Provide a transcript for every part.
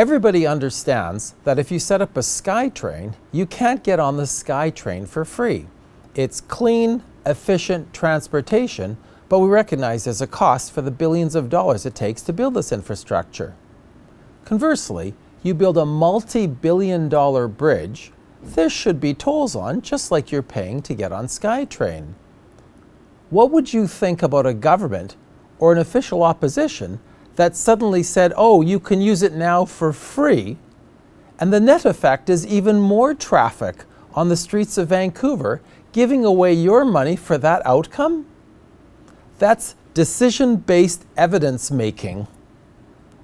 Everybody understands that if you set up a SkyTrain, you can't get on the SkyTrain for free. It's clean, efficient transportation, but we recognize there's a cost for the billions of dollars it takes to build this infrastructure. Conversely, you build a multi-billion dollar bridge, there should be tolls on just like you're paying to get on SkyTrain. What would you think about a government or an official opposition that suddenly said, oh, you can use it now for free. And the net effect is even more traffic on the streets of Vancouver, giving away your money for that outcome? That's decision based evidence making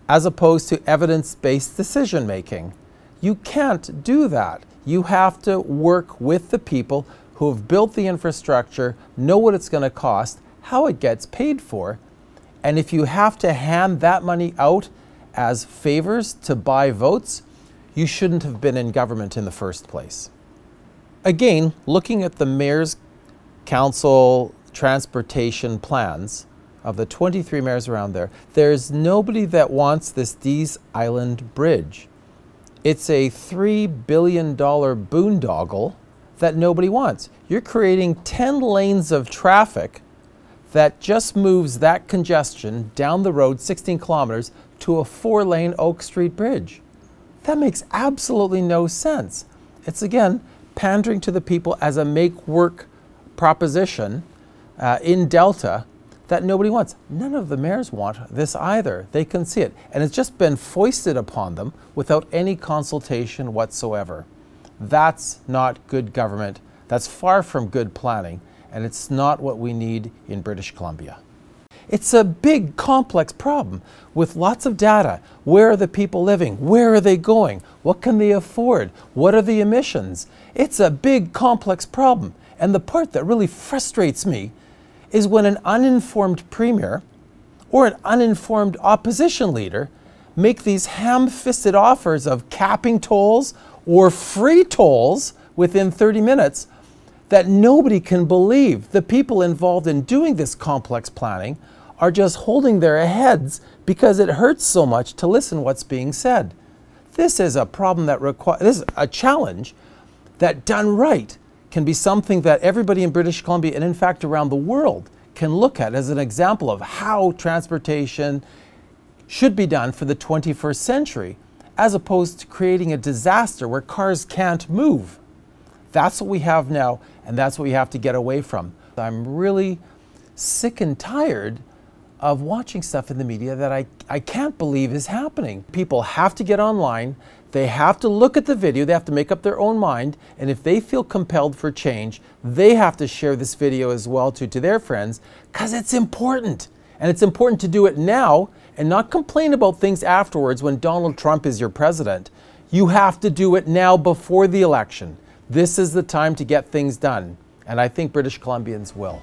as opposed to evidence based decision making. You can't do that. You have to work with the people who have built the infrastructure, know what it's going to cost, how it gets paid for, and if you have to hand that money out as favors to buy votes, you shouldn't have been in government in the first place. Again, looking at the mayor's council transportation plans of the 23 mayors around there, there's nobody that wants this Dees Island Bridge. It's a $3 billion boondoggle that nobody wants. You're creating 10 lanes of traffic that just moves that congestion down the road 16 kilometers to a four-lane Oak Street bridge. That makes absolutely no sense. It's again pandering to the people as a make work proposition uh, in Delta that nobody wants. None of the mayors want this either. They can see it. And it's just been foisted upon them without any consultation whatsoever. That's not good government. That's far from good planning and it's not what we need in British Columbia. It's a big, complex problem with lots of data. Where are the people living? Where are they going? What can they afford? What are the emissions? It's a big, complex problem. And the part that really frustrates me is when an uninformed premier or an uninformed opposition leader make these ham-fisted offers of capping tolls or free tolls within 30 minutes that nobody can believe. The people involved in doing this complex planning are just holding their heads because it hurts so much to listen what's being said. This is a problem that requires, this is a challenge that done right can be something that everybody in British Columbia and in fact around the world can look at as an example of how transportation should be done for the 21st century as opposed to creating a disaster where cars can't move. That's what we have now, and that's what we have to get away from. I'm really sick and tired of watching stuff in the media that I, I can't believe is happening. People have to get online, they have to look at the video, they have to make up their own mind, and if they feel compelled for change, they have to share this video as well to, to their friends, because it's important. And it's important to do it now and not complain about things afterwards when Donald Trump is your president. You have to do it now before the election. This is the time to get things done, and I think British Columbians will.